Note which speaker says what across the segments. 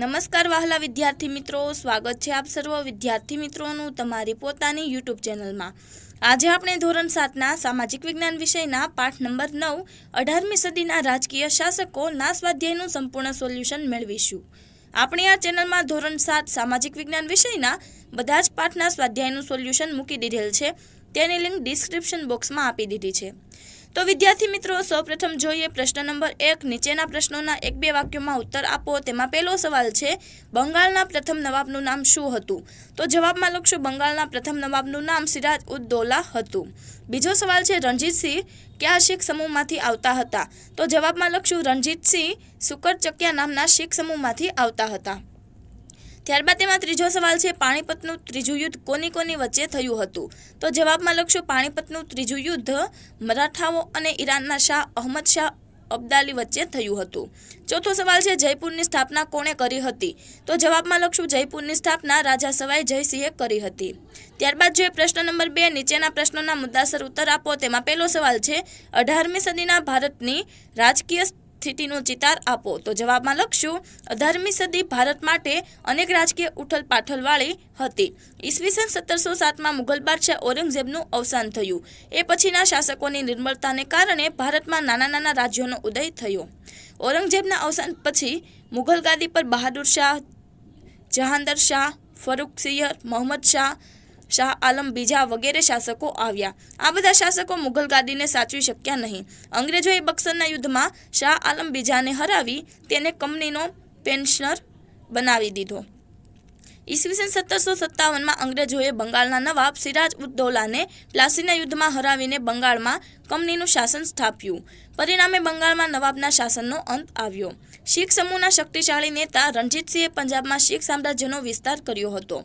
Speaker 1: નમસ્કાર વહાલા વિદ્યાર્થી મિત્રો સ્વાગત છે આપ સર્વ વિદ્યાર્થી મિત્રોનું તમારી પોતાની યુટ્યુબ ચેનલમાં આજે આપણે ધોરણ સાતના સામાજિક વિજ્ઞાન વિષયના પાઠ નંબર નવ અઢારમી સદીના રાજકીય શાસકો ના સ્વાધ્યાયનું સંપૂર્ણ સોલ્યુશન મેળવીશું આપણે આ ચેનલમાં ધોરણ સાત સામાજિક વિજ્ઞાન વિષયના બધા જ પાઠના સ્વાધ્યાયનું સોલ્યુશન મૂકી દીધેલ છે તેની લિંક ડિસ્ક્રિપ્શન બોક્સમાં આપી દીધી છે તો વિદ્યાર્થી મિત્રો સૌપ્રથમ જોઈએ પ્રશ્ન નંબર એક નીચેના પ્રશ્નોના એક બે વાક્યોમાં ઉત્તર આપો તેમાં પહેલો સવાલ છે બંગાળના પ્રથમ નવાબનું નામ શું હતું તો જવાબમાં લખશું બંગાળના પ્રથમ નવાબનું નામ સિરાજ ઉદ દૌલા હતું બીજો સવાલ છે રણજીતસિંહ કયા શીખ સમૂહમાંથી આવતા હતા તો જવાબમાં લખશું રણજીતસિંહ સુકરચકિયા નામના શીખ સમૂહમાંથી આવતા હતા ત્યારબાદ તેમાં ત્રીજો સવાલ છે પાણીપતનું ત્રીજું યુદ્ધ કોની કોની વચ્ચે થયું હતું તો જવાબમાં લખશો પાણીપતનું ત્રીજું યુદ્ધ મરાઠાઓ અને ઈરાનના શાહ અહમદ શાહ અબ્દાલી વચ્ચે થયું હતું ચોથો સવાલ છે જયપુરની સ્થાપના કોણે કરી હતી તો જવાબમાં લખશું જયપુરની સ્થાપના રાજા સવાઈ જયસિંહે કરી હતી ત્યારબાદ જોઈએ પ્રશ્ન નંબર બે નીચેના પ્રશ્નોના મુદ્દાસર ઉત્તર આપો તેમાં પહેલો સવાલ છે અઢારમી સદીના ભારતની રાજકીય સ્થિતિનો ચિતાર આપો તો જવાબમાં લખશું અઢારમી સદી ભારત માટે અનેક રાજકીય ઉઠલ પાઠલવાળી હતી ઈસવીસન સત્તરસો સાતમાં મુઘલ બાદશાહ ઔરંગઝેબનું અવસાન થયું એ પછીના શાસકોની નિર્મળતાને કારણે ભારતમાં નાના નાના રાજ્યોનો ઉદય થયો ઔરંગઝેબના અવસાન પછી મુઘલ ગાદી પર બહાદુર શાહ જહાંદર શાહ ફરૂખ સિયર મોહમ્મદ શાહ શાહ આલમ બીજા વગેરે શાસકો આવ્યા આ બધા શાસકો મુઘલ ગાદીને સાચવી શક્યા નહીં અંગ્રેજોએ બક્સરના યુદ્ધમાં શાહ આલમ બીજાને હરાવી તેને કંપનીનો પેન્શનર બનાવી દીધો ઈસવીસન સત્તરસો સત્તાવનમાં અંગ્રેજોએ બંગાળના નવાબ સિરાજ ઉદ્દૌલાને પ્લાસીના યુદ્ધમાં હરાવીને બંગાળમાં કંપનીનું શાસન સ્થાપ્યું પરિણામે બંગાળમાં નવાબના શાસનનો અંત આવ્યો શીખ સમૂહના શક્તિશાળી નેતા રણજીતસિંહે પંજાબમાં શીખ સામ્રાજ્યનો વિસ્તાર કર્યો હતો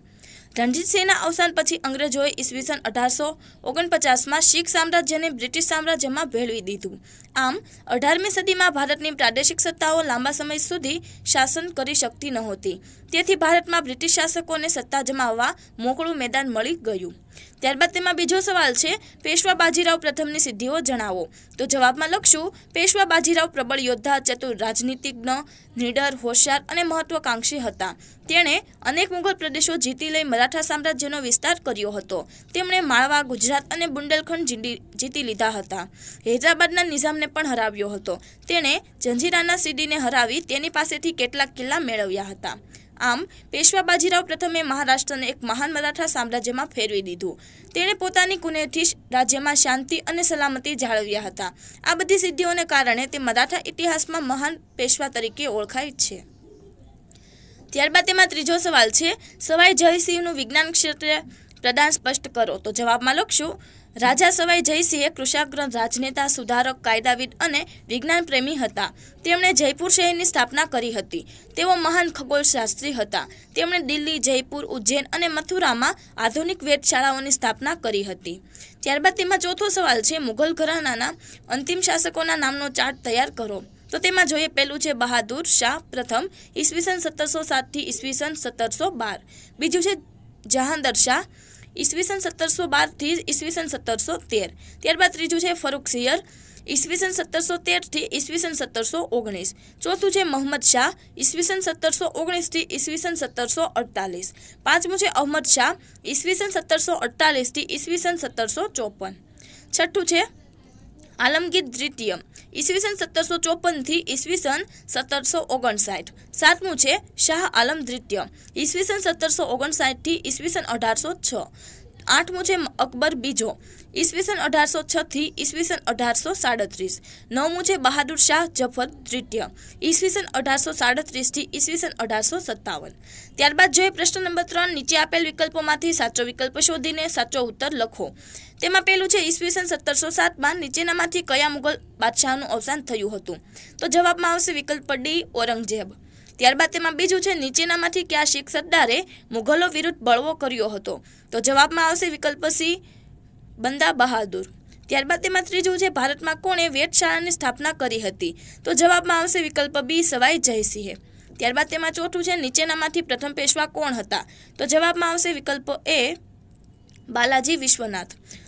Speaker 1: રણજીતસિંહના અવસાન પછી અંગ્રેજોએ ઈસવીસન અઢારસો ઓગણપચાસમાં શીખ સામ્રાજ્યને બ્રિટિશ સામ્રાજ્યમાં ભેળવી દીધું આમ અઢારમી સદીમાં ભારતની પ્રાદેશિક સત્તાઓ લાંબા સમય સુધી શાસન કરી શકતી નહોતી તેથી ભારતમાં બ્રિટિશ શાસકોને સત્તા જમાવવા મોકળું મેદાન મળી ગયું ત્યારબાદ તેમાં બીજો સવાલ છે પેશવા બાજીરાવ પ્રથમની સિદ્ધિઓ જણાવો તો જવાબમાં લખશું પેશવા બાજીરાવ પ્રબળ યોદ્ધા ચતુર રાજનીતિજ્ઞ નિડર હોશિયાર અને મહત્વકાંક્ષી હતા તેણે અનેક મુઘલ પ્રદેશો જીતી લઈ મરાઠા સામ્રાજ્યનો વિસ્તાર કર્યો હતો તેમણે માળવા ગુજરાત અને બુંડલખંડ જીતી લીધા હતા હૈદરાબાદના નિઝામને પણ હરાવ્યો હતો તેણે જંજીરાના સીડીને હરાવી તેની પાસેથી કેટલાક કિલ્લા મેળવ્યા હતા આમ પેશવા બાજીરાવ પ્રથમે મહારાષ્ટ્રને એક મહાન મરાઠા સામ્રાજ્યમાં ફેરવી દીધું તેણે પોતાની કુનેથી રાજ્યમાં શાંતિ અને સલામતી જાળવ્યા હતા આ બધી સિદ્ધિઓને કારણે તે મરાઠા ઇતિહાસમાં મહાન પેશવા તરીકે ઓળખાય છે ત્યારબાદ તેમાં ત્રીજો સવાલ છે સવાઈ જયસિંહનું વિજ્ઞાન ક્ષેત્રે પ્રદાન સ્પષ્ટ કરો તો જવાબમાં લખશું રાજા સવાઈ જયસિંહ કૃષાગ્રહ રાજનેતા સુધારક કાયદાવિદ અને વિજ્ઞાન પ્રેમી હતા તેમણે જયપુર શહેરની સ્થાપના કરી હતી તેઓ મહાન ખગોળશાસ્ત્રી હતા તેમણે દિલ્હી જયપુર ઉજ્જૈન અને મથુરામાં આધુનિક વેધશાળાઓની સ્થાપના કરી હતી ત્યારબાદ તેમાં ચોથો સવાલ છે મુઘલ ઘરાનાના અંતિમ શાસકોના નામનો ચાર્ટ તૈયાર કરો તો તેમાં જોઈએ પહેલું છે બહાદુર શાહ પ્રથમ ઈસવીસન સત્તરસો સાતથી ઈસવીસન સત્તરસો બાર બીજું છે જહાંદર શાહ ઈસવીસન સત્તરસો બારથી ઈસવીસન સત્તરસો તેર ત્યારબાદ ત્રીજું છે ફરૂક સિયર ઈસવીસન સત્તરસો તેરથી ઈસવીસન સત્તરસો ઓગણીસ ચોથું છે મોહમ્મદ શાહ ઈસવીસન સત્તરસો ઓગણીસથી ઈસવીસન સત્તરસો અડતાલીસ પાંચમું છે અહમદ શાહ ઈસવીસન સત્તરસો અડતાલીસથી ઈસવીસન સત્તરસો ચોપન છઠ્ઠું છે આલમગીર દ્વિતીય ઈસવીસન સત્તરસો ચોપનથી ઈસવીસન સત્તરસો ઓગણસાઠ સાતમું છે શાહ આલમ દ્વિતીય ઈસવીસન સત્તરસો ઓગણસાઠથી ઈસવીસન અઢારસો છ આઠમું છે અકબર બીજો ઈસવીસન અઢારસો છથી ઈસવીસન અઢારસો સાડત્રીસ નવમું છે બહાદુર શાહ જફર દ્વિતીય ઈસવીસન અઢારસો સાડત્રીસથી ઈસવીસન અઢારસો સત્તાવન ત્યારબાદ જોઈએ પ્રશ્ન નંબર ત્રણ નીચે આપેલ વિકલ્પોમાંથી સાચો વિકલ્પ શોધીને સાચો ઉત્તર લખો તેમાં પહેલું છે ઈસવીસન સત્તરસો સાતમાં નીચેનામાંથી કયા મુગલ બાદશાહનું અવસાન થયું હતું તો જવાબમાં આવશે વિકલ્પ ડી ઔરંગઝેબ ત્યારબાદ તેમાં બીજું છે નીચેનામાંથી કયા શીખ સરદારે મુઘલો વિરુદ્ધ બળવો કર્યો હતો તો જવાબમાં આવશે વિકલ્પ સી બંદા બહાદુર ત્યારબાદ તેમાં ત્રીજું છે ભારતમાં કોણે વેધશાળાની સ્થાપના કરી હતી તો જવાબમાં આવશે વિકલ્પ બી સવાઈ જયસિંહે ત્યારબાદ તેમાં ચોથું છે નીચેનામાંથી પ્રથમ પેશવા કોણ હતા તો જવાબમાં આવશે વિકલ્પ એ બાલાજી વિશ્વનાથ